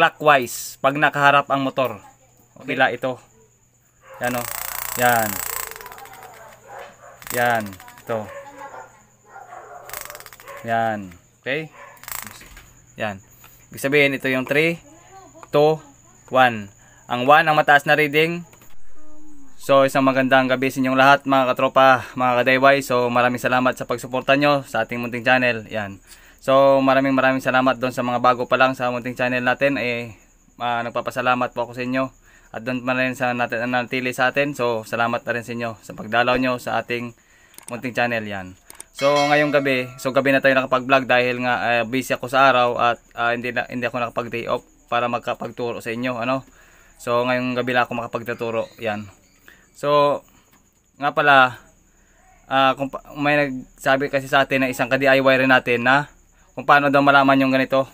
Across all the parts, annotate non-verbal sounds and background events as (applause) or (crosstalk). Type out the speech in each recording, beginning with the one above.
clockwise pag nakaharap ang motor. O, pila ito. Yan o. Oh. Yan. Yan. Ito. Yan. Okay? Yan. Ibig sabihin, ito yung 3, 2, 1. Ang 1 ang mataas na reading. So, isang magandang gabi sa inyong lahat mga katropa, mga kadayway. So, maraming salamat sa pagsuporta nyo sa ating munting channel. Yan. So maraming maraming salamat doon sa mga bago pa lang sa munting channel natin. Eh, uh, nagpapasalamat po ako sa inyo. At doon pa rin sa nat natili sa atin. So salamat na rin sa inyo sa pagdalaw nyo sa ating munting channel yan. So ngayong gabi, so gabi na tayo nakapag-vlog dahil nga uh, busy ako sa araw at uh, hindi, na, hindi ako nakapag-day off para magkapagturo sa inyo. ano So ngayong gabi lang ako makapagtuturo yan. So nga pala, uh, ah, kung may nagsabi kasi sa atin na isang ka-DIY rin natin na kung paano daw malaman yung ganito.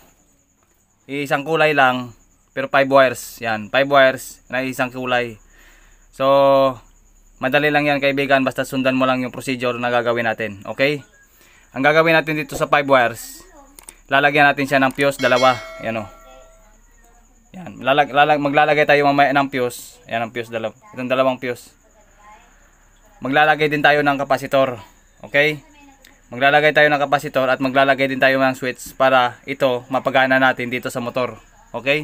Isang kulay lang, pero 5 wires. Yan, 5 wires na isang kulay. So, madali lang yan kaibigan, basta sundan mo lang yung procedure na gagawin natin. Okay? Ang gagawin natin dito sa 5 wires, lalagyan natin siya ng fuse, dalawa. Yan o. Oh. Yan, lalag, lalag, maglalagay tayo mamaya ng fuse. Yan ang fuse, dalawa. Itong dalawang fuse. Maglalagay din tayo ng kapasitor. Okay? maglalagay tayo ng kapasitor at maglalagay din tayo ng switch para ito mapagana natin dito sa motor. Okay?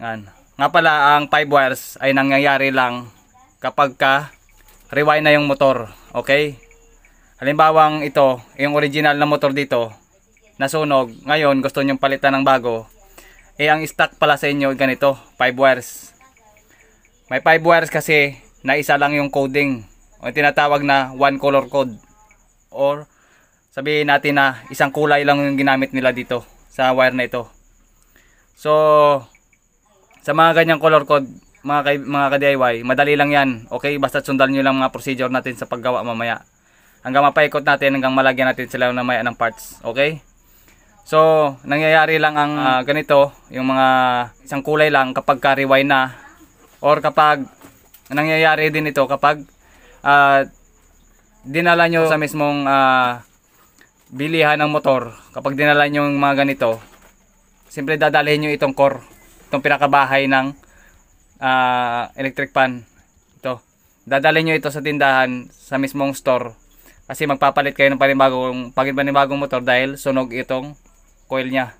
Yan. Nga pala ang 5 wires ay nangyayari lang kapag ka rewind na yung motor. Okay? Halimbawang ito, yung original na motor dito, nasunog. Ngayon, gusto nyong palitan ng bago. Eh, ang stock pala sa inyo, ganito, 5 wires. May 5 wires kasi na isa lang yung coding. O tinatawag na one color code or sabihin natin na isang kulay lang yung ginamit nila dito sa wire na ito. So, sa mga ganyang color code, mga, kay, mga ka-DIY, madali lang yan. Okay, basta sundan nyo lang mga procedure natin sa paggawa mamaya. Hanggang mapaikot natin, hanggang malagyan natin sila na maya ng parts. Okay? So, nangyayari lang ang uh, ganito, yung mga isang kulay lang kapag ka-rewind na or kapag nangyayari din ito kapag uh, dinala nyo sa mismong uh, bilihan ng motor, kapag dinala nyo yung mga ganito, simple dadalhin nyo itong core, itong pinakabahay ng uh, electric pan. Ito. Dadalhin nyo ito sa tindahan, sa mismong store. Kasi magpapalit kayo ng panibagong, panibagong motor dahil sunog itong coil niya.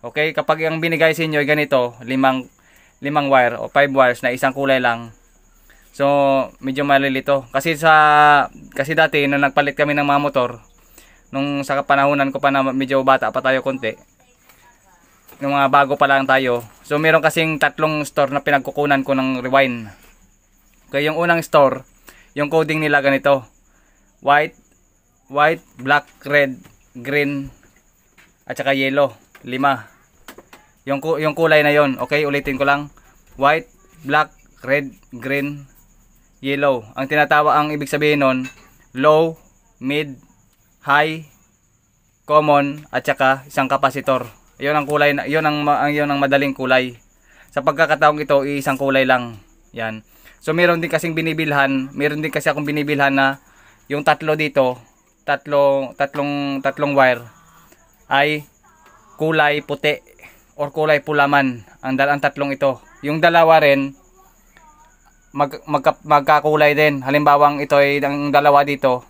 Okay, kapag ang binigay sa inyo ay ganito, limang, limang wire o 5 wires na isang kulay lang, So, medyo malilito. Kasi sa kasi dati nung nagpalit kami ng mga motor nung sa kapanahunan ko pa na medyo bata pa tayo konti. Nung mga bago pa lang tayo. So, meron kasing tatlong store na pinagkukunan ko ng rewind. Kaya yung unang store, yung coding nila ganito. White, white, black, red, green, at saka yellow. Lima. Yung, yung kulay na yon Okay, ulitin ko lang. White, black, red, green, yellow. Ang tinatawa ang ibig sabihin nun, low, mid, high, common, at saka isang kapasitor. Yun ang kulay, yun ang, yun ang madaling kulay. Sa pagkakataong ito, isang kulay lang. Yan. So meron din kasing binibilhan, meron din kasi akong binibilhan na yung tatlo dito, tatlo, tatlong tatlong wire ay kulay puti or kulay pulaman ang dalang tatlong ito. Yung dalawa rin mag, magka, magkakulay din. Halimbawa, ito ay ang dalawa dito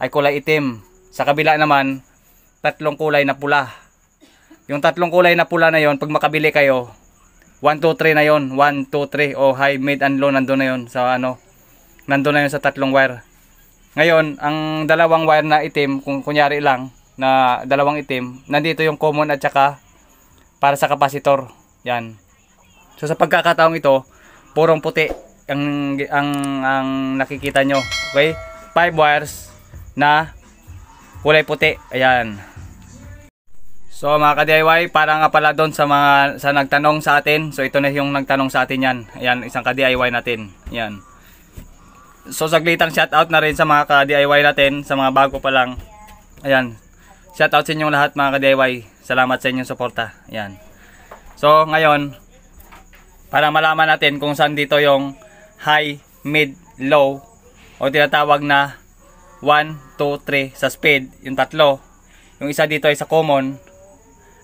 ay kulay itim. Sa kabila naman, tatlong kulay na pula. Yung tatlong kulay na pula na yon pag makabili kayo, 1, 2, 3 na yon 1, 2, 3. O oh, high, mid, and low, nandoon na yon sa ano. Nandoon na yon sa tatlong wire. Ngayon, ang dalawang wire na itim, kung kunyari lang, na dalawang itim, nandito yung common at saka para sa kapasitor. Yan. So sa pagkakataong ito, purong puti ang ang ang nakikita nyo okay five wires na kulay puti ayan so mga ka-DIY para nga pala doon sa mga sa nagtanong sa atin so ito na yung nagtanong sa atin yan ayan isang ka-DIY natin yan so saglitang shout out na rin sa mga ka-DIY natin sa mga bago pa lang ayan shout out sa inyong lahat mga ka-DIY salamat sa inyong suporta ayan so ngayon para malaman natin kung saan dito yung high, mid, low o tinatawag na 1, 2, 3 sa speed, yung tatlo. Yung isa dito ay sa common,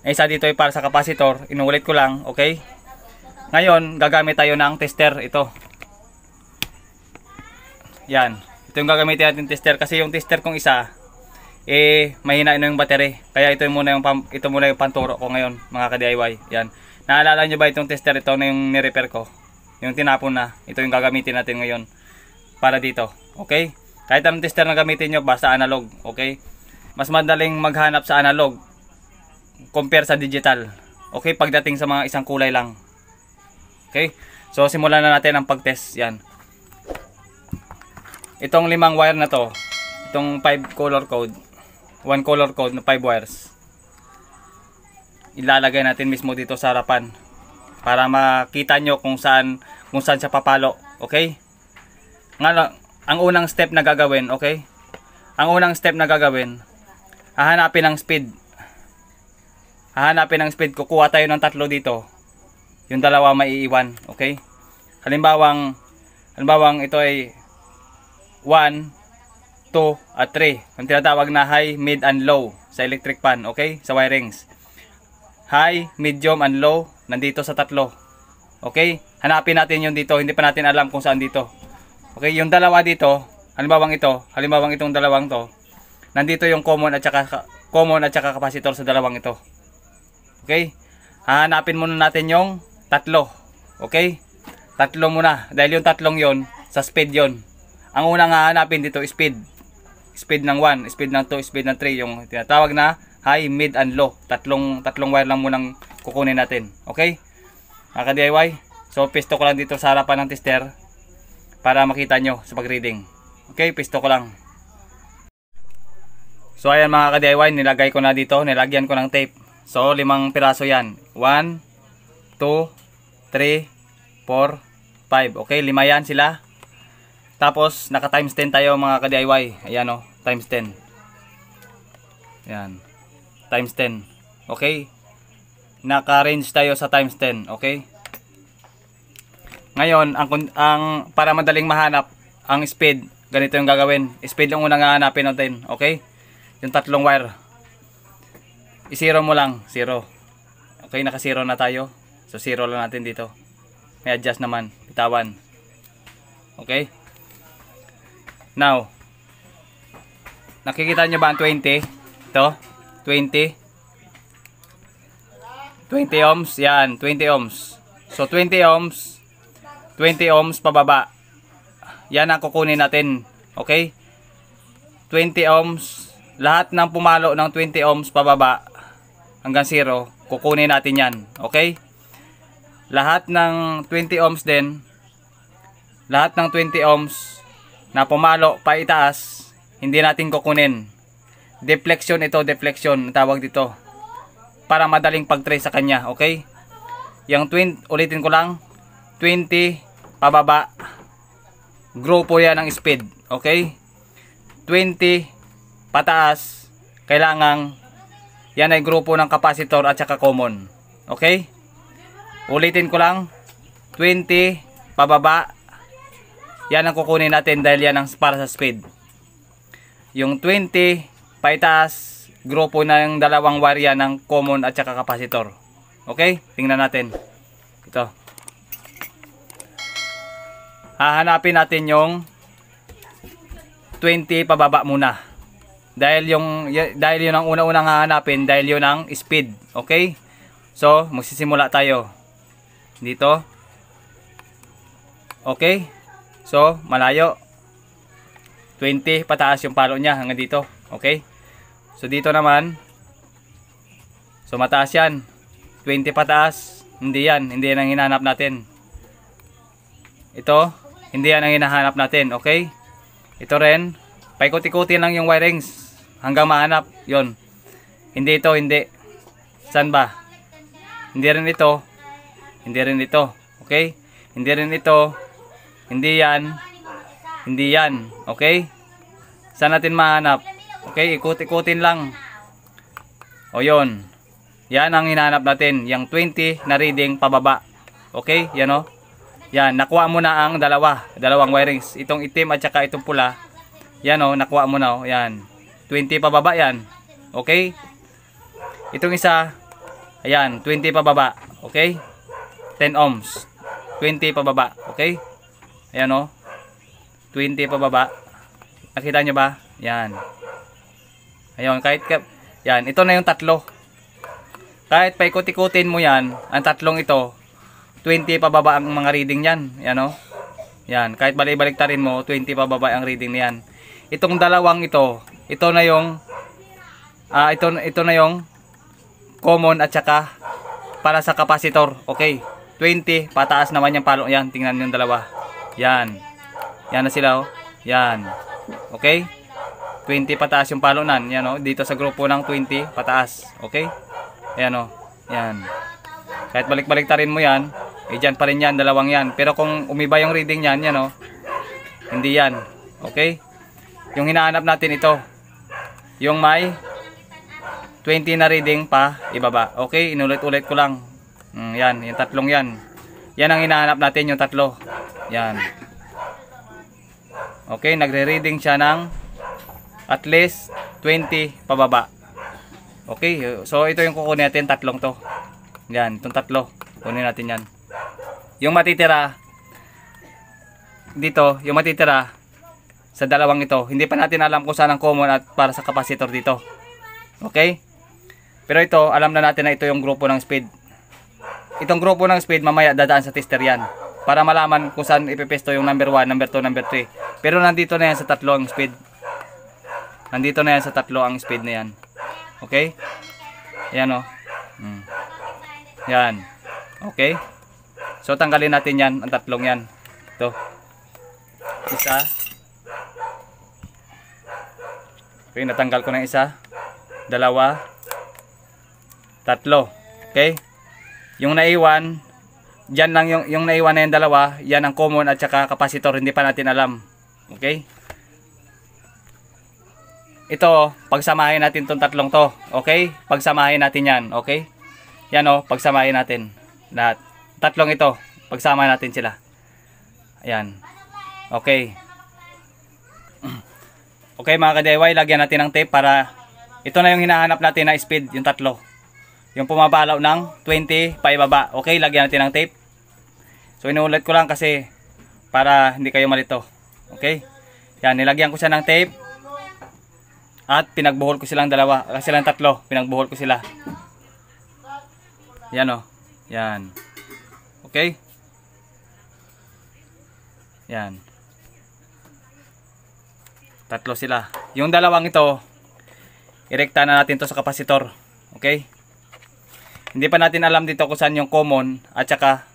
yung isa dito ay para sa capacitor. Inuulit ko lang, okay? Ngayon, gagamit tayo ng tester ito. Yan. Ito yung gagamitin natin tester kasi yung tester kong isa eh mahina na yung battery. Kaya ito muna yung pam, ito muna yung panturo ko ngayon, mga ka-DIY. Yan. Naalala niyo ba itong tester ito na yung ni-repair ko? yung tinapon na. Ito yung gagamitin natin ngayon para dito. Okay? Kahit anong tester na gamitin nyo, basta analog. Okay? Mas madaling maghanap sa analog compare sa digital. Okay? Pagdating sa mga isang kulay lang. Okay? So, simulan na natin ang pagtest Yan. Itong limang wire na to, itong 5 color code, 1 color code na 5 wires, ilalagay natin mismo dito sa harapan para makita nyo kung saan kung saan siya papalo. Okay? Nga, ang unang step na gagawin, okay? Ang unang step na gagawin, hahanapin ang speed. Hahanapin ang speed. Kukuha tayo ng tatlo dito. Yung dalawa maiiwan. Okay? Halimbawang, halimbawang ito ay 1, 2, at 3. Ang tinatawag na high, mid, and low sa electric pan. Okay? Sa wirings. High, medium, and low nandito sa tatlo. Okay? Hanapin natin yung dito. Hindi pa natin alam kung saan dito. Okay? Yung dalawa dito, halimbawang ito, halimbawang itong dalawang to, nandito yung common at saka, common at saka capacitor sa dalawang ito. Okay? Hanapin muna natin yung tatlo. Okay? Tatlo muna. Dahil yung tatlong yon sa speed yon Ang unang hahanapin dito, speed. Speed ng 1, speed ng 2, speed ng 3. Yung tinatawag na high, mid, and low. Tatlong, tatlong wire lang munang kukunin natin. Okay? Naka-DIY. So, pisto ko lang dito sa harapan ng tester para makita nyo sa pag-reading. Okay, pisto ko lang. So, ayan mga ka-DIY, nilagay ko na dito. Nilagyan ko ng tape. So, limang piraso yan. 1, 2, 3, 4, 5. Okay, lima yan sila. Tapos, naka times 10 tayo mga ka-DIY. Ayan o, oh, times 10. Ayan. Times 10. Okay naka-range tayo sa times 10, okay? Ngayon, ang, ang para madaling mahanap ang speed, ganito yung gagawin. Speed yung unang hahanapin natin, okay? Yung tatlong wire. I-zero mo lang, zero. Okay, naka-zero na tayo. So, zero lang natin dito. May adjust naman, bitawan. Okay? Now, nakikita nyo ba ang 20? Ito, 20. 20 ohms, yan, 20 ohms. So 20 ohms, 20 ohms pababa. Yan ang kukunin natin. Okay? 20 ohms, lahat ng pumalo ng 20 ohms pababa hanggang 0, kukunin natin yan. Okay? Lahat ng 20 ohms din, lahat ng 20 ohms na pumalo pa itaas, hindi natin kukunin. Deflection ito, deflection, tawag dito para madaling pag-trace sa kanya, okay? Yung 20, ulitin ko lang, 20 pababa. Grupo yan ng speed, okay? 20 pataas, kailangang yan ay grupo ng capacitor at saka common, okay? Ulitin ko lang, 20 pababa. Yan ang kukunin natin dahil yan ang para sa speed. Yung 20 pataas, grupo ng dalawang warya ng common at saka capacitor. Okay? Tingnan natin. Ito. Hahanapin natin yung 20 pababa muna. Dahil yung dahil yun ang una-unang hahanapin dahil yun ang speed. Okay? So, magsisimula tayo. Dito. Okay? So, malayo. 20 pataas yung palo niya hanggang dito. Okay? So dito naman, so mataas yan. 20 pataas, hindi yan. Hindi yan ang hinahanap natin. Ito, hindi yan ang hinahanap natin. Okay? Ito rin, paikot-ikutin lang yung wirings hanggang mahanap. yon Hindi ito, hindi. San ba? Hindi rin ito. Hindi rin ito. Okay? Hindi rin ito. Hindi yan. Hindi yan. Okay? Saan natin mahanap? Okay, ikot-ikutin lang. O yun. Yan ang hinahanap natin. Yung 20 na reading pababa. Okay, yan o. Yan, nakuha mo na ang dalawa. Dalawang wirings. Itong itim at saka itong pula. Yan o, nakuha mo na o. Yan. 20 pababa yan. Okay? Itong isa, ayan, 20 pababa. Okay? 10 ohms. 20 pababa. Okay? Ayan o. 20 pababa. Nakita nyo ba? Yan. Ayun, kahit ka, yan, ito na yung tatlo. Kahit paikot-ikutin mo yan, ang tatlong ito, 20 pababa ang mga reading yan. Yan oh. o. Yan, kahit balik rin mo, 20 pababa ang reading niyan. Itong dalawang ito, ito na yung uh, ito ito na yung common at saka para sa capacitor. Okay. 20 pataas naman yung palo yan. Tingnan niyo yung dalawa. Yan. Yan na sila oh. Yan. Okay? 20 pataas yung palunan. Yan o. Oh. Dito sa grupo ng 20 pataas. Okay? Ayan o. Oh. Yan. Kahit balik-balik ta rin mo yan, eh dyan pa rin yan, dalawang yan. Pero kung umiba yung reading yan, yan oh. o. Hindi yan. Okay? Yung hinahanap natin ito. Yung may 20 na reading pa, ibaba. Okay? Inulit-ulit ko lang. Mm, yan. Yung tatlong yan. Yan ang hinahanap natin, yung tatlo. Yan. Okay? Nagre-reading siya ng at least 20 pababa okay so ito yung kukunin natin tatlong to yan itong tatlo kunin natin yan yung matitira dito yung matitira sa dalawang ito hindi pa natin alam kung saan ang common at para sa capacitor dito okay pero ito alam na natin na ito yung grupo ng speed itong grupo ng speed mamaya dadaan sa tester yan para malaman kung saan ipipesto yung number 1, number 2, number 3 pero nandito na yan sa tatlong speed Nandito na yan sa tatlo ang speed na yan. Okay? Ayan o. Oh. Hmm. Yan. Okay? So, tanggalin natin yan, ang tatlong yan. Ito. Isa. Okay, natanggal ko ng isa. Dalawa. Tatlo. Okay? Yung naiwan, dyan lang yung, yung naiwan na yung dalawa, yan ang common at saka capacitor, hindi pa natin alam. Okay? ito, pagsamahin natin tong tatlong to. Okay? Pagsamahin natin yan. Okay? Yan o, oh, pagsamahin natin. Lahat. Tatlong ito. Pagsama natin sila. Ayan. Okay. (clears throat) Okay mga ka-DIY, lagyan natin ng tape para ito na yung hinahanap natin na speed, yung tatlo. Yung pumabalaw ng 20 pa ibaba. Okay, lagyan natin ng tape. So inuulit ko lang kasi para hindi kayo malito. Okay? Yan, nilagyan ko siya ng tape. At pinagbuhol ko silang dalawa, uh, silang tatlo, pinagbuhol ko sila. Yan oh. Yan. Okay? Yan. Tatlo sila. Yung dalawang ito, irekta na natin to sa kapasitor. Okay? Hindi pa natin alam dito kung saan yung common at saka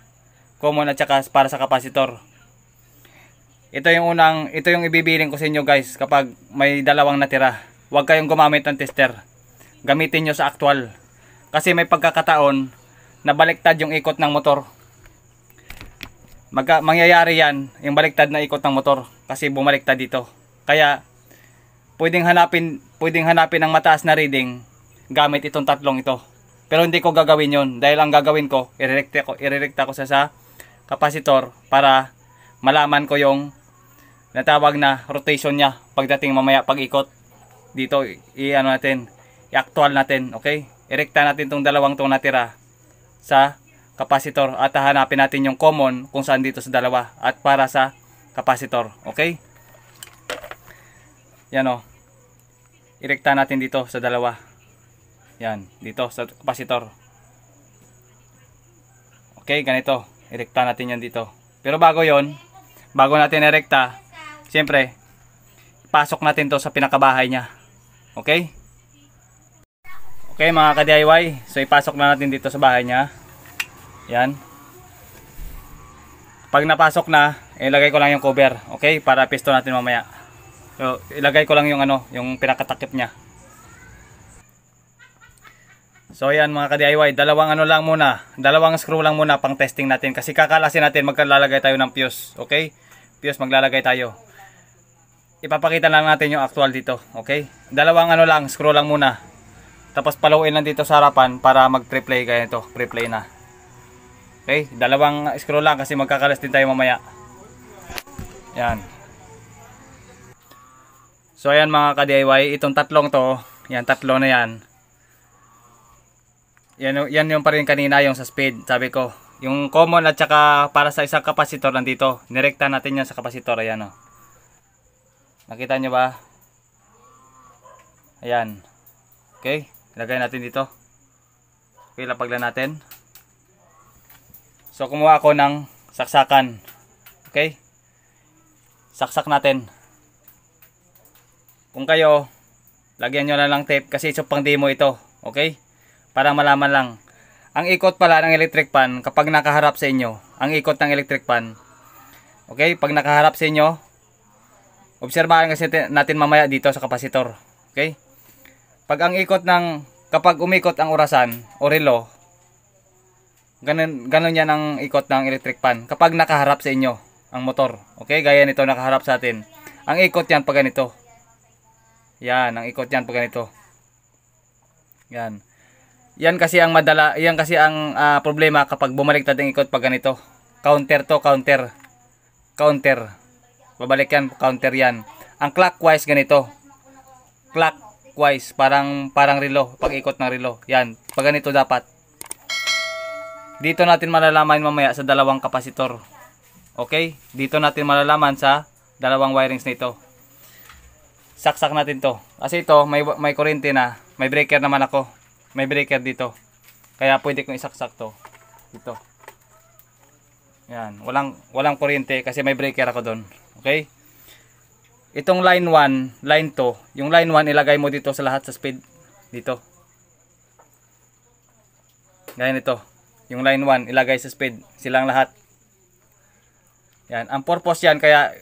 common at saka para sa kapasitor ito yung unang ito yung ibibiling ko sa inyo guys kapag may dalawang natira huwag kayong gumamit ng tester. Gamitin nyo sa actual. Kasi may pagkakataon na baliktad yung ikot ng motor. Magka, mangyayari yan, yung baliktad na ikot ng motor. Kasi bumaliktad dito. Kaya, pwedeng hanapin, pwedeng hanapin ang mataas na reading gamit itong tatlong ito. Pero hindi ko gagawin yon dahil ang gagawin ko, irerekta ko, irerekta ko sa sa kapasitor para malaman ko yung natawag na rotation niya pagdating mamaya pag ikot dito i-ano natin, i-actual natin, okay? Irekta natin tong dalawang tong natira sa kapasitor at hahanapin natin yung common kung saan dito sa dalawa at para sa kapasitor, okay? Yan o. Oh. Irekta natin dito sa dalawa. Yan, dito sa kapasitor. Okay, ganito. Irekta natin yan dito. Pero bago yon bago natin irekta, siyempre, pasok natin to sa pinakabahay niya. Okay? Okay mga ka-DIY. So ipasok na natin dito sa bahay niya. Yan. Pag napasok na, ilagay ko lang yung cover. Okay? Para pisto natin mamaya. So ilagay ko lang yung ano, yung pinakatakip niya. So yan mga ka-DIY, dalawang ano lang muna, dalawang screw lang muna pang testing natin kasi kakalasin natin maglalagay tayo ng fuse, okay? Fuse maglalagay tayo ipapakita lang natin yung actual dito okay dalawang ano lang scroll lang muna tapos palawin lang dito sa harapan para mag preplay kaya ito preplay na okay dalawang scroll lang kasi magkakalas din tayo mamaya yan so ayan mga ka DIY itong tatlong to yan tatlo na yan yan, yan yung pa rin kanina yung sa speed sabi ko yung common at saka para sa isang kapasitor nandito nirekta natin yan sa kapasitor ayan o oh. Nakita nyo ba? Ayan. Okay. Ilagay natin dito. Okay, lapag lang natin. So, kumuha ako ng saksakan. Okay? Saksak natin. Kung kayo, lagyan nyo na lang tape kasi ito pang demo ito. Okay? Para malaman lang. Ang ikot pala ng electric pan kapag nakaharap sa inyo, ang ikot ng electric pan, okay, pag nakaharap sa inyo, Obserbahan kasi natin mamaya dito sa kapasitor. Okay? Pag ang ikot ng kapag umikot ang orasan o relo, ganun ganun yan ang ikot ng electric pan kapag nakaharap sa inyo ang motor. Okay? Gaya nito nakaharap sa atin. Ang ikot yan pag ganito. Yan, ang ikot yan pag ganito. Yan. Yan kasi ang madala, yan kasi ang uh, problema kapag bumaliktad ang ikot pag ganito. Counter to, counter. Counter. Babalik yan, counter yan. Ang clockwise ganito. Clockwise, parang parang relo, pag-ikot ng relo. Yan, pag ganito dapat. Dito natin malalaman mamaya sa dalawang kapasitor. Okay? Dito natin malalaman sa dalawang wirings nito. Saksak natin 'to. Kasi ito may may kuryente na, may breaker naman ako. May breaker dito. Kaya pwede kong isaksak 'to. Dito. Yan, walang walang kuryente kasi may breaker ako doon. Okay? Itong line 1, line 2, yung line 1 ilagay mo dito sa lahat sa speed. Dito. Ganyan ito. Yung line 1 ilagay sa speed. Silang lahat. Yan. Ang purpose yan kaya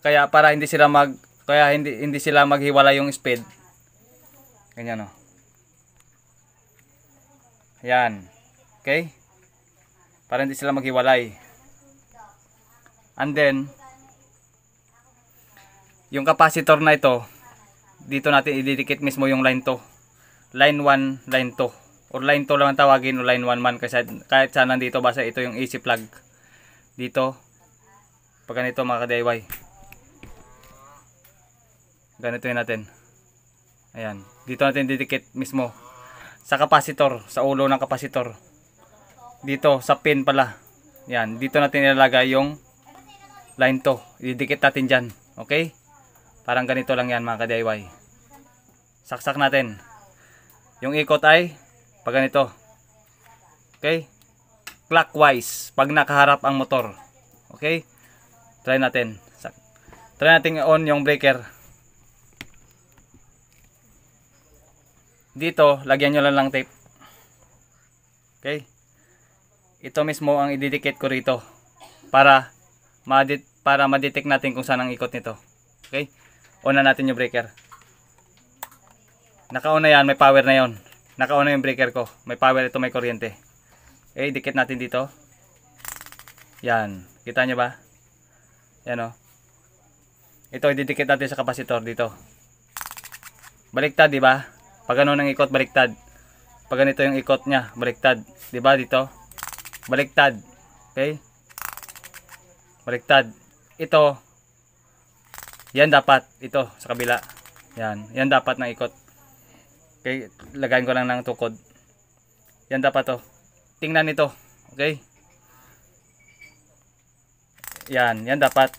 kaya para hindi sila mag kaya hindi hindi sila maghiwalay yung speed. Ganyan oh. Yan. Okay? Para hindi sila maghiwalay. And then, yung capacitor na ito dito natin ididikit mismo yung line to line 1, line 2 or line 2 lang tawagin o line 1 man kasi kahit saan nandito basta ito yung AC plug dito pag ganito mga ka-DIY ganito yun natin ayan dito natin didikit mismo sa capacitor sa ulo ng capacitor dito sa pin pala yan dito natin ilalagay yung line to didikit natin dyan okay Parang ganito lang yan mga ka-DIY. Saksak natin. Yung ikot ay pag ganito. Okay? Clockwise pag nakaharap ang motor. Okay? Try natin. Try natin on yung breaker. Dito, lagyan nyo lang lang tape. Okay? Ito mismo ang ididikit ko rito para ma para ma-detect natin kung saan ang ikot nito. Okay? Una natin yung breaker. Nakaon na yan, may power na yon. Nakaon na yung breaker ko. May power ito, may kuryente. Eh, dikit natin dito. Yan. Kita nyo ba? Yan o. Oh. Ito, ididikit natin sa kapasitor dito. Baliktad, di ba? Pag ano ng ikot, baliktad. Pag ganito yung ikot niya, baliktad. Di ba dito? Baliktad. Okay? Baliktad. Ito, yan dapat ito sa kabila. Yan, yan dapat nang ikot. Okay, lagayin ko lang ng tukod. Yan dapat to. Oh. Tingnan nito. Okay? Yan, yan dapat.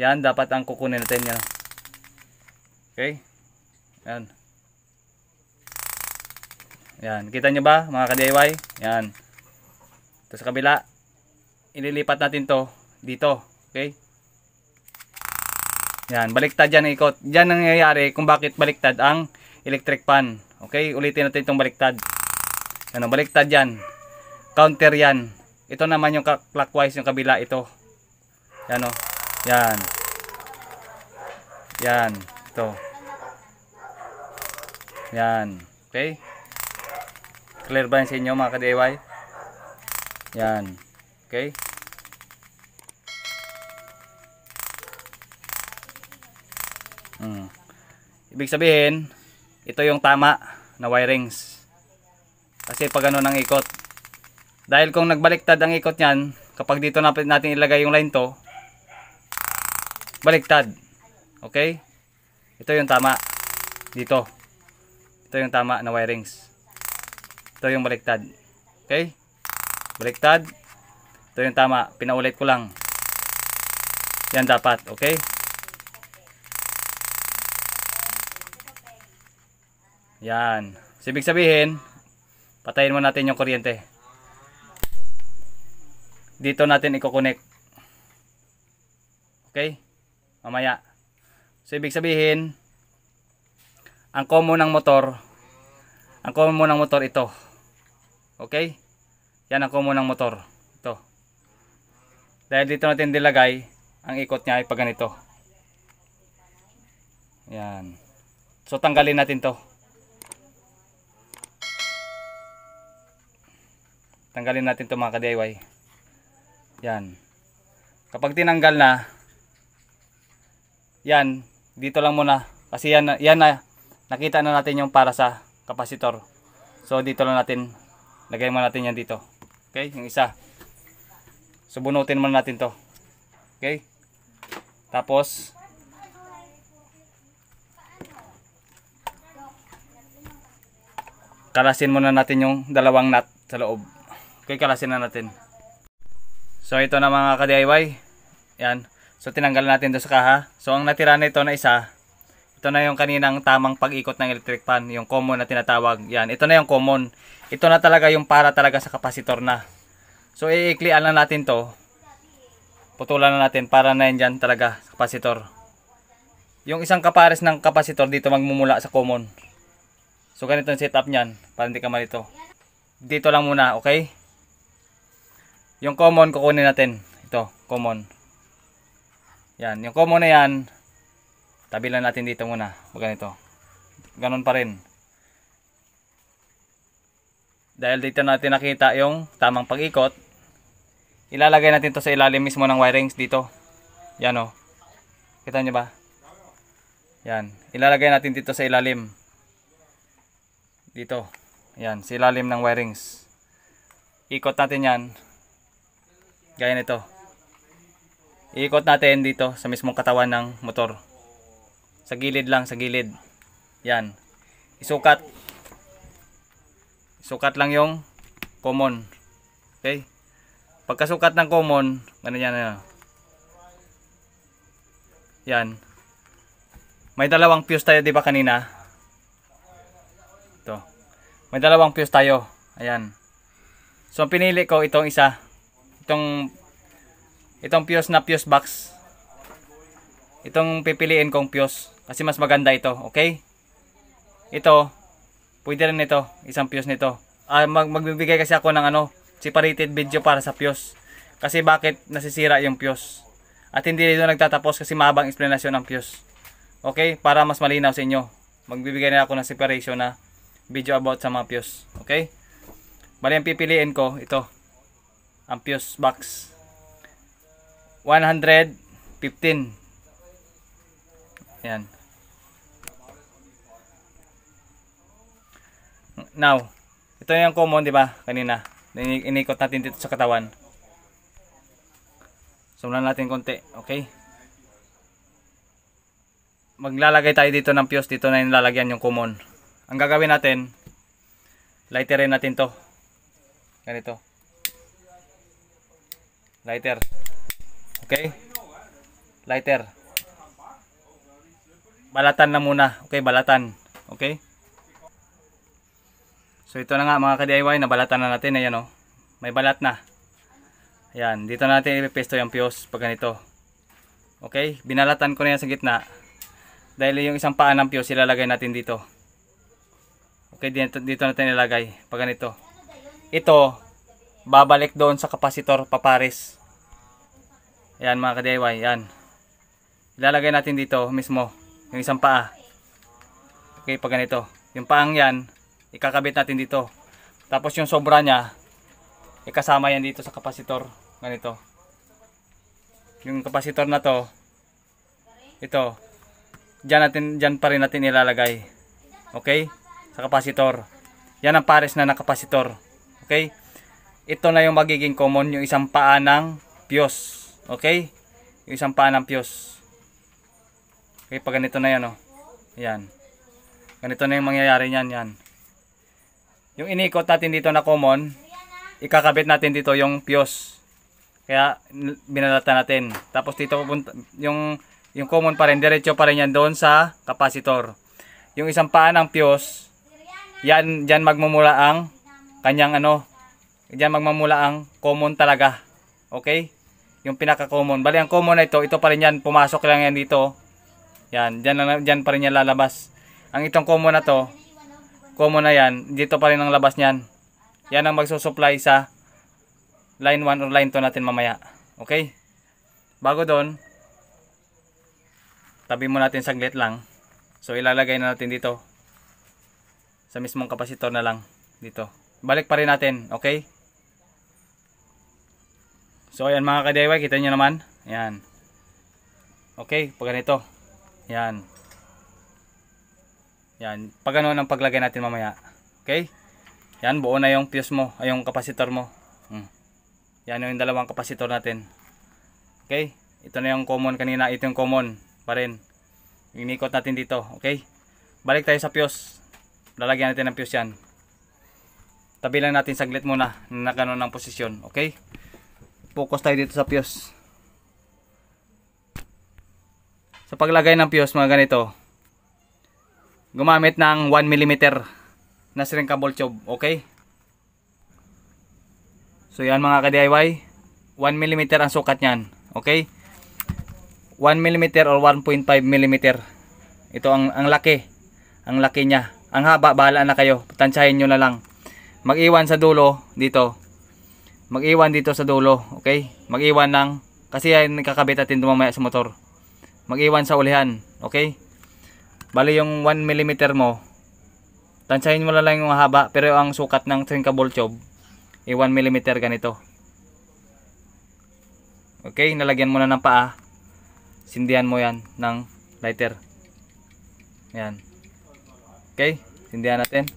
Yan dapat ang kukunin natin yan. Okay? Yan. Yan, kita nyo ba mga ka-DIY? Yan. Ito sa kabila. Ililipat natin to dito. Okay? Yan, baliktad yan ang ikot. Yan ang nangyayari kung bakit baliktad ang electric pan. Okay, ulitin natin itong baliktad. Ano, baliktad yan. Counter yan. Ito naman yung clockwise yung kabila ito. Yan o. Oh. Yan. Yan. Ito. Yan. Okay? Clear ba yan sa inyo mga ka-DIY? Yan. Okay? Hmm. Ibig sabihin, ito yung tama na wirings. Kasi pag ano ng ikot. Dahil kung nagbaliktad ang ikot niyan, kapag dito natin ilagay yung line to, baliktad. Okay? Ito yung tama. Dito. Ito yung tama na wirings. Ito yung baliktad. Okay? Baliktad. Ito yung tama. Pinaulit ko lang. Yan dapat. Okay? Yan. So, ibig sabihin, patayin mo natin yung kuryente. Dito natin i-connect. Okay? Mamaya. So, ibig sabihin, ang common ng motor, ang common ng motor ito. Okay? Yan ang common ng motor. Ito. Dahil dito natin dilagay, ang ikot niya ay pag ganito. Yan. So, tanggalin natin to. tanggalin natin ito mga ka-DIY yan kapag tinanggal na yan dito lang muna kasi yan, yan na nakita na natin yung para sa kapasitor so dito lang natin lagay mo natin yan dito okay yung isa so bunutin muna natin to okay tapos kalasin muna natin yung dalawang nut sa loob Okay, kalasin na natin. So, ito na mga ka-DIY. Yan. So, tinanggal natin doon sa kaha. So, ang natira na ito na isa, ito na yung kaninang tamang pag-ikot ng electric pan, yung common na tinatawag. Yan, ito na yung common. Ito na talaga yung para talaga sa kapasitor na. So, iiklian lang natin to. Putulan na natin para na yan dyan talaga, kapasitor. Yung isang kapares ng kapasitor dito magmumula sa common. So, ganito yung setup niyan para hindi ka malito. Dito lang muna, okay? Yung common kukunin natin. Ito, common. Yan, yung common na yan, tabi lang natin dito muna. Ganito. ganun pa rin. Dahil dito natin nakita yung tamang pag-ikot, ilalagay natin to sa ilalim mismo ng wirings dito. Yan o. Oh. Kita nyo ba? Yan. Ilalagay natin dito sa ilalim. Dito. Yan. Sa ilalim ng wirings. Ikot natin yan. Gaya nito. Iikot natin dito sa mismong katawan ng motor. Sa gilid lang, sa gilid. Yan. Isukat. Isukat lang yung common. Okay? Pagkasukat ng common, ganun yan. Ano. Yan. May dalawang fuse tayo 'di ba kanina? Ito. May dalawang fuse tayo. Ayan. So pinili ko itong isa itong itong fuse na fuse box itong pipiliin kong fuse kasi mas maganda ito okay ito pwede rin ito isang fuse nito ah, mag magbibigay kasi ako ng ano separated video para sa fuse kasi bakit nasisira yung fuse at hindi dito nagtatapos kasi mahabang explanation ng fuse okay para mas malinaw sa inyo magbibigay na ako ng separation na video about sa mga fuse okay bali ang pipiliin ko ito ang fuse box 115 yan now ito yung common di ba kanina inikot natin dito sa katawan sumulan natin konti okay maglalagay tayo dito ng fuse dito na nilalagyan yung common ang gagawin natin lighterin natin to ganito Lighter. Okay? Lighter. Balatan na muna. Okay, balatan. Okay? So ito na nga mga ka-DIY, nabalatan na natin. Ayan o. Oh. May balat na. Ayan, dito natin ipipesto yung piyos pag ganito. Okay, binalatan ko na yan sa gitna. Dahil yung isang paan ng piyos, ilalagay natin dito. Okay, dito, dito natin ilagay pag ganito. Ito, babalik doon sa kapasitor papares. Ayan mga ka-DIY, ayan. Ilalagay natin dito mismo yung isang paa. Okay, pag ganito. Yung paang yan, ikakabit natin dito. Tapos yung sobra niya, ikasama yan dito sa kapasitor. Ganito. Yung kapasitor na to, ito, dyan, natin, dyan pa rin natin ilalagay. Okay? Sa kapasitor. Yan ang pares na ng kapasitor. Okay? ito na yung magiging common, yung isang paa ng piyos. Okay? Yung isang paa ng piyos. Okay, pag ganito na yan, oh. Yan. Ganito na yung mangyayari niyan, yan. Yung iniikot natin dito na common, ikakabit natin dito yung piyos. Kaya, binalata natin. Tapos dito, yung, yung common pa rin, diretso pa rin yan doon sa capacitor. Yung isang paa ng piyos, yan, yan magmumula ang kanyang ano, Diyan magmamula ang common talaga. Okay? Yung pinaka-common. Bali, ang common na ito, ito pa rin yan. Pumasok lang yan dito. Yan. Diyan, lang, diyan pa rin yan lalabas. Ang itong common na to, common na yan, dito pa rin ang labas niyan. Yan ang magsusupply sa line 1 or line 2 natin mamaya. Okay? Bago doon, tabi mo natin saglit lang. So ilalagay na natin dito sa mismong kapasitor na lang dito. Balik pa rin natin, okay? So ayan mga ka-DIY, kita nyo naman. Ayan. Okay, pag ganito. Ayan. Ayan, pag ano ang paglagay natin mamaya. Okay? Ayan, buo na yung fuse mo, ay yung kapasitor mo. Hmm. Yan yung dalawang kapasitor natin. Okay? Ito na yung common kanina, ito yung common pa rin. Inikot natin dito, okay? Balik tayo sa fuse. Lalagyan natin ng fuse yan. Tabi lang natin saglit muna na ganun ang posisyon, okay? Focus tayo dito sa fuse. Sa paglagay ng fuse mga ganito. Gumamit ng 1 mm na sireng cable tube. Okay? So yan mga ka-DIY. 1 mm ang sukat niyan. Okay? 1 mm or 1.5 mm. Ito ang, ang laki. Ang laki niya. Ang haba, bahala na kayo. Tansyahin nyo na lang. Mag-iwan sa dulo dito mag-iwan dito sa dulo, okay? Mag-iwan ng, kasi yan kakabit natin dumamaya sa motor. Mag-iwan sa ulihan, okay? Bali yung 1mm mo, tansahin mo na lang yung haba, pero ang sukat ng sinkable tube, ay eh, 1mm ganito. Okay, nalagyan mo na ng paa. Sindihan mo yan ng lighter. Yan. Okay, sindihan natin.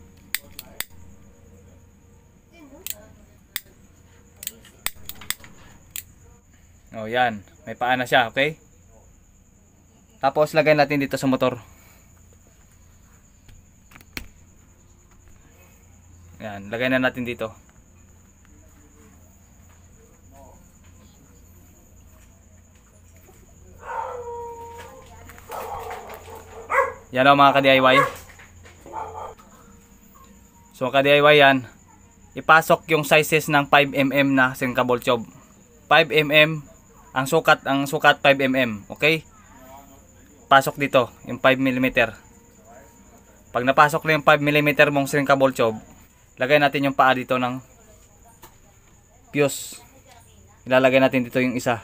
O oh, yan, may paa na siya, okay? Tapos lagay natin dito sa motor. Yan, lagay na natin dito. Yan o mga ka-DIY. So ka-DIY yan, ipasok yung sizes ng 5mm na bolt job. 5mm ang sukat, ang sukat 5 mm, okay? Pasok dito, yung 5 mm. Pag napasok na yung 5 mm mong shrinkable tube lagay natin yung paa dito ng fuse. Ilalagay natin dito yung isa.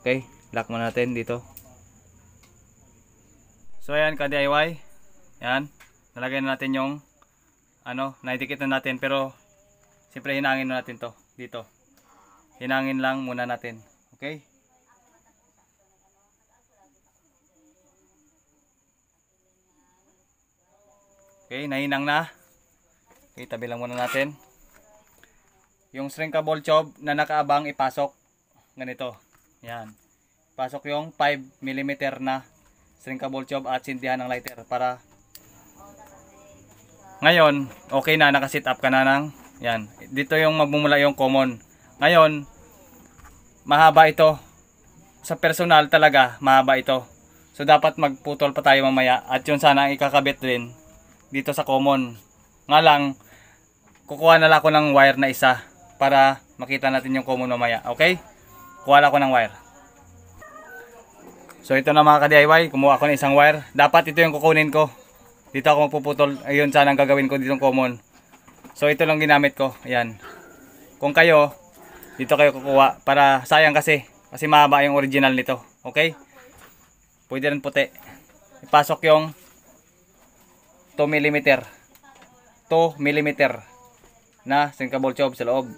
Okay, lock muna natin dito. So ayan, ka-DIY. Ayan, nalagay na natin yung ano, naidikit na natin pero siyempre hinangin na natin to dito hinangin lang muna natin. Okay? Okay, nahinang na. Okay, tabi lang muna natin. Yung shrinkable chob na nakaabang ipasok. Ganito. Yan. Pasok yung 5 mm na shrinkable chob at sindihan ng lighter para ngayon, okay na, nakasit up ka na ng yan. Dito yung magmumula yung common. Ngayon, mahaba ito. Sa personal talaga, mahaba ito. So dapat magputol pa tayo mamaya at yun sana ang ikakabit din dito sa common. Nga lang, kukuha na lang ako ng wire na isa para makita natin yung common mamaya. Okay? Kuha na ako ng wire. So ito na mga ka-DIY, kumuha ako ng isang wire. Dapat ito yung kukunin ko. Dito ako magpuputol. Ayun sana ang gagawin ko dito ditong common. So ito lang ginamit ko. Ayan. Kung kayo, dito kayo kukuha para sayang kasi kasi mahaba yung original nito okay pwede rin puti ipasok yung 2 mm 2 mm na sinkable tube sa loob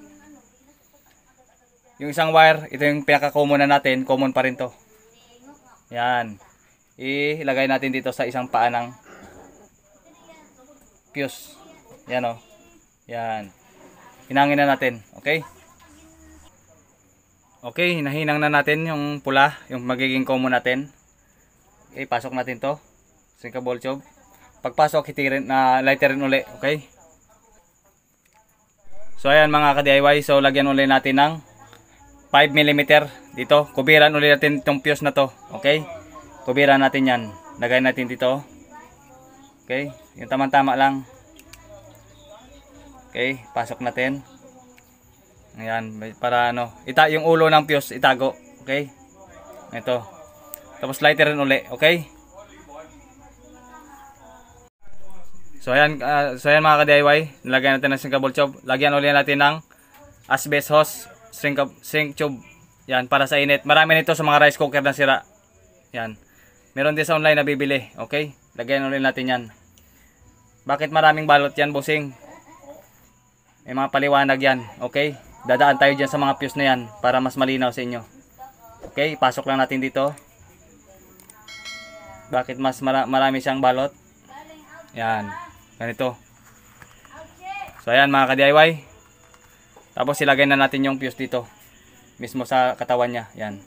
yung isang wire ito yung pinaka common na natin common pa rin to yan ilagay natin dito sa isang paa ng fuse yan o oh. yan hinangin na natin okay Okay, hinahinang na natin yung pula, yung magiging common natin. Okay, pasok natin to. Singka ball chob. Pagpasok, hitirin na uh, lighter uli. Okay? So, ayan mga ka-DIY. So, lagyan uli natin ng 5mm dito. Kubiran uli natin itong fuse na to. Okay? Kubiran natin yan. Lagay natin dito. Okay? Yung tamang-tama lang. Okay? Pasok natin. Ayan, para ano, ita yung ulo ng fuse itago, okay? Ito. Tapos lighter rin uli, okay? So ayan, uh, so ayan mga ka-DIY, nilagyan natin ng sinkable tube. Lagyan uli natin ng asbestos hose, sink, sink tube. Yan, para sa init. Marami nito sa mga rice cooker na sira. Yan. Meron din sa online na bibili, okay? Lagyan uli natin yan. Bakit maraming balot yan, bossing? May mga paliwanag yan, okay? dadaan tayo dyan sa mga fuse na yan para mas malinaw sa inyo okay pasok lang natin dito bakit mas mara marami siyang balot yan ganito so ayan mga ka DIY tapos ilagay na natin yung fuse dito mismo sa katawan niya yan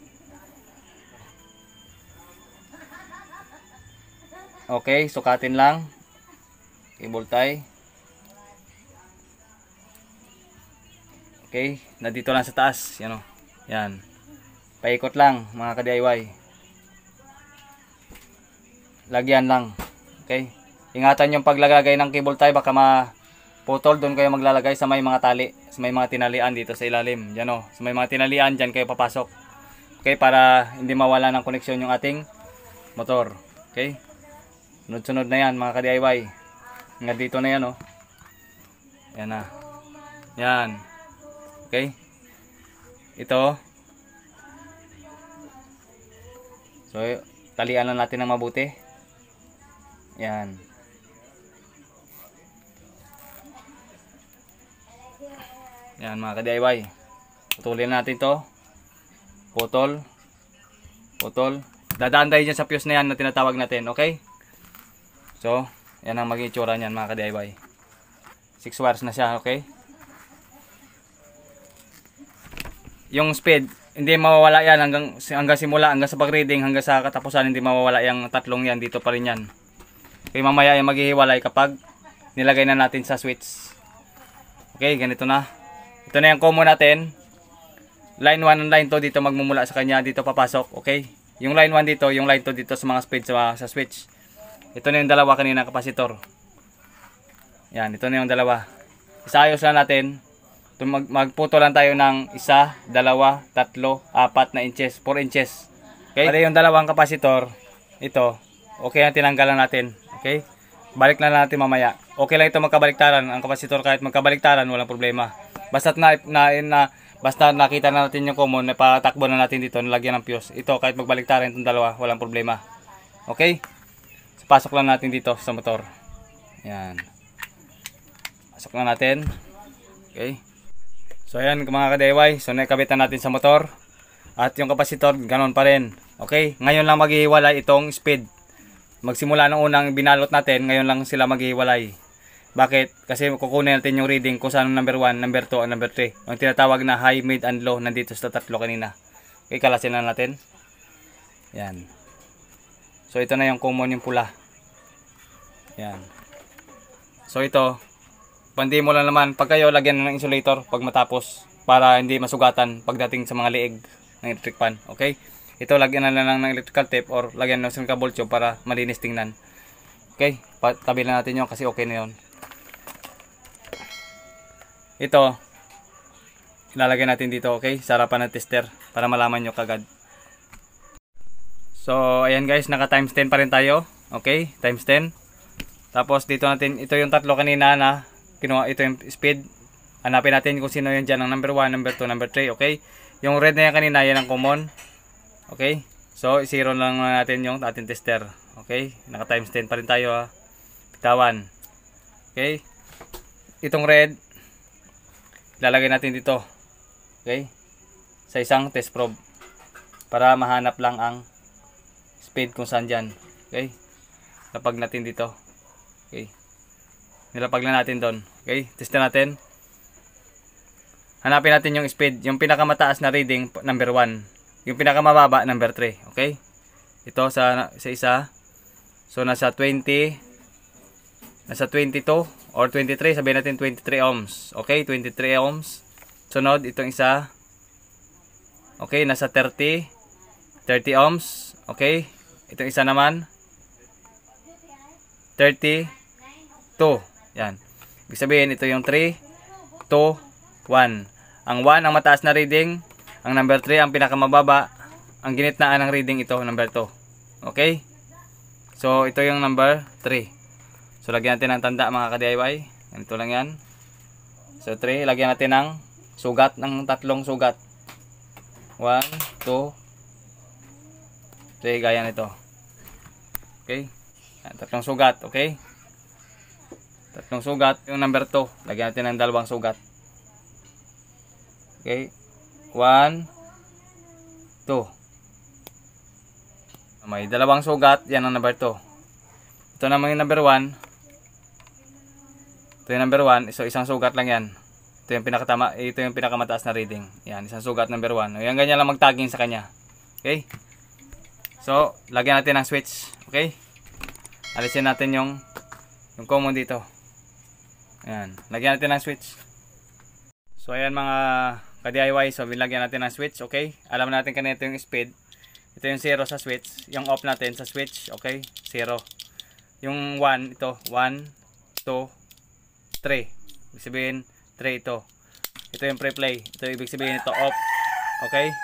okay sukatin lang ibultay Okay? na dito lang sa taas. Yan o. Yan. Paikot lang mga ka-DIY. Lagyan lang. Okay? Ingatan yung paglalagay ng cable tie. Baka ma-putol Doon kayo maglalagay sa may mga tali. Sa may mga tinalian dito sa ilalim. Yan o. Oh. Sa may mga tinalian. Diyan kayo papasok. Okay? Para hindi mawala ng koneksyon yung ating motor. Okay? Sunod-sunod na yan mga ka-DIY. Nga dito na yan o. Oh. Yan na. Ah. Yan. Okay? Ito. So, talian na natin ng mabuti. Yan. Yan mga ka-DIY. Putulin natin to. Putol. Putol. Dadaan tayo dyan sa fuse na yan na tinatawag natin. Okay? So, yan ang maging itsura niyan mga ka-DIY. 6 wires na siya. Okay? yung speed, hindi mawawala yan hanggang, hanggang simula, hanggang sa pag-reading, hanggang sa katapusan, hindi mawawala yung tatlong yan. Dito pa rin yan. Okay, mamaya ay maghihiwalay kapag nilagay na natin sa switch. Okay, ganito na. Ito na yung combo natin. Line 1 and line 2 dito magmumula sa kanya, dito papasok. Okay, yung line 1 dito, yung line 2 dito sa mga speed sa, sa switch. Ito na yung dalawa kanina, kapasitor. Yan, ito na yung dalawa. Isayos na natin mag magputo lang tayo ng isa, dalawa, tatlo, apat na inches, 4 inches. Okay? Pare yung dalawang kapasitor, ito, okay na tinanggalan natin. Okay? Balik na natin mamaya. Okay lang ito magkabaliktaran. Ang kapasitor kahit magkabaliktaran, walang problema. Basta na, na, na basta nakita na natin yung common, napatakbo na natin dito, nalagyan ng fuse. Ito, kahit magbaliktaran itong dalawa, walang problema. Okay? So, pasok lang natin dito sa motor. Yan. Pasok lang natin. Okay? So ayan mga ka-DIY, so nakabitan natin sa motor. At yung kapasitor, ganon pa rin. Okay, ngayon lang maghihiwalay itong speed. Magsimula ng unang binalot natin, ngayon lang sila maghihiwalay. Bakit? Kasi kukunin natin yung reading kung saan number 1, number 2, at number 3. Yung tinatawag na high, mid, and low, nandito sa tatlo kanina. Okay, kalasin na natin. Yan. So ito na yung common yung pula. Yan. So ito, Pandi mo lang naman. Pag kayo, lagyan ng insulator pag matapos para hindi masugatan pagdating sa mga liig ng electric pan. Okay? Ito, lagyan na lang ng electrical tape or lagyan ng silicone cable tube para malinis tingnan. Okay? Tabi lang natin yun kasi okay na yun. Ito, ilalagay natin dito, okay? Sa harapan ng tester para malaman nyo kagad. So, ayan guys, naka times 10 pa rin tayo. Okay? Times 10. Tapos dito natin, ito yung tatlo kanina na kinuha ito yung speed. Hanapin natin kung sino yan dyan ang number 1, number 2, number 3, okay? Yung red na yan kanina, yan ang common. Okay? So, zero lang natin yung ating tester. Okay? Naka times 10 pa rin tayo ha. Pitawan. Okay? Itong red, lalagay natin dito. Okay? Sa isang test probe. Para mahanap lang ang speed kung saan dyan. Okay? Lapag natin dito. Nilapag na natin doon. Okay? Test na natin. Hanapin natin yung speed. Yung pinakamataas na reading, number 1. Yung pinakamababa, number 3. Okay? Ito sa, sa isa. So, nasa 20. Nasa 22 or 23. Sabihin natin 23 ohms. Okay? 23 ohms. Sunod, itong isa. Okay? Nasa 30. 30 ohms. Okay? Itong isa naman. 30, 2. Yan. Ibig sabihin, ito yung 3, 2, 1. Ang 1 ang mataas na reading. Ang number 3 ang pinakamababa. Ang ginitnaan ng reading ito, number 2. Okay? So, ito yung number 3. So, lagyan natin ng tanda mga ka-DIY. Ganito lang yan. So, 3. Lagyan natin ng sugat, ng tatlong sugat. 1, 2, 3. Gaya nito. Okay? tatlong sugat. Okay? Tatlong sugat. Yung number 2, lagyan natin ng dalawang sugat. Okay? 1, 2. May dalawang sugat. Yan ang number 2. Ito naman yung number 1. Ito yung number 1. So, isang sugat lang yan. Ito yung, pinakatama, ito yung pinakamataas na reading. Yan, isang sugat number 1. Yan, ganyan lang mag sa kanya. Okay? So, lagyan natin ng switch. Okay? Alisin natin yung yung common dito. Ayan. Lagyan natin ng switch. So, ayan mga ka-DIY. So, binlagyan natin ng switch. Okay? Alam natin kanina ito yung speed. Ito yung 0 sa switch. Yung off natin sa switch. Okay? 0. Yung 1, ito. 1, 2, 3. Ibig sabihin, 3 ito. Ito yung pre-play. Ito ibig sabihin ito off. Okay?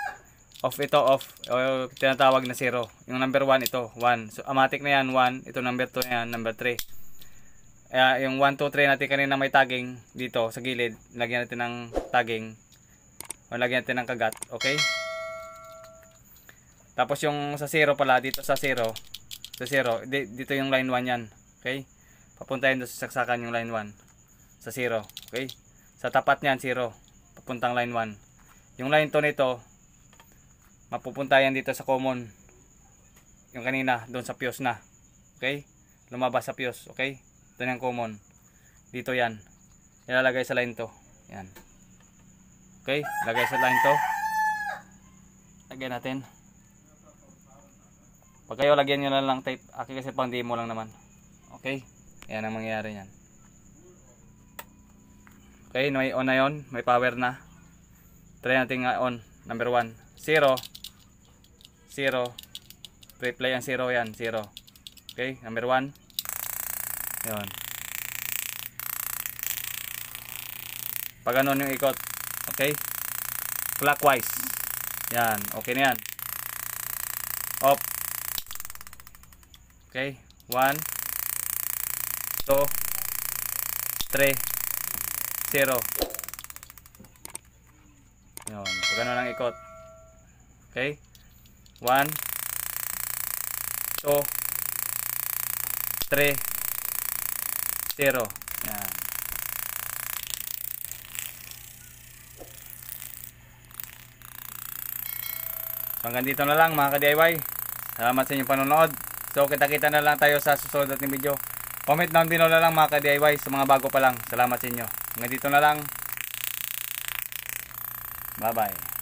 Off ito, off. O tinatawag na 0. Yung number 1 ito, 1. So, amatic na yan, 1. Ito number 2 na yan, number 3 uh, yung 1, 2, 3 natin kanina may tagging dito sa gilid. Lagyan natin ng tagging. O lagyan natin ng kagat. Okay? Tapos yung sa 0 pala, dito sa 0. Sa 0. Dito yung line 1 yan. Okay? Papuntahin doon sa saksakan yung line 1. Sa 0. Okay? Sa tapat niyan, 0. Papuntang line 1. Yung line 2 nito, mapupunta yan dito sa common. Yung kanina, doon sa fuse na. Okay? Lumabas sa fuse. Okay? Ito yung common. Dito yan. Ilalagay sa line to. Yan. Okay. Lagay sa line to. Lagay natin. Pag kayo, lagyan nyo na lang tape. Aki kasi pang demo lang naman. Okay. Yan ang mangyayari yan. Okay. May on na yun. May power na. Try natin nga on. Number 1. 0. 0. Replay ang 0 yan. 0. Okay. Number 1. Yun. Pag yung ikot. Okay? Clockwise. Yan. Okay na yan. Off. Okay. One. Two. Three. Zero. Yun. Pag ganun ang ikot. Okay? One. Two. Three. Zero. Yan. So hanggang dito na lang mga ka-DIY. Salamat sa inyong panonood. So kita-kita na lang tayo sa susunod nating video. Comment down below na lang mga ka-DIY sa mga bago pa lang. Salamat sa inyo. Hanggang dito na lang. Bye-bye.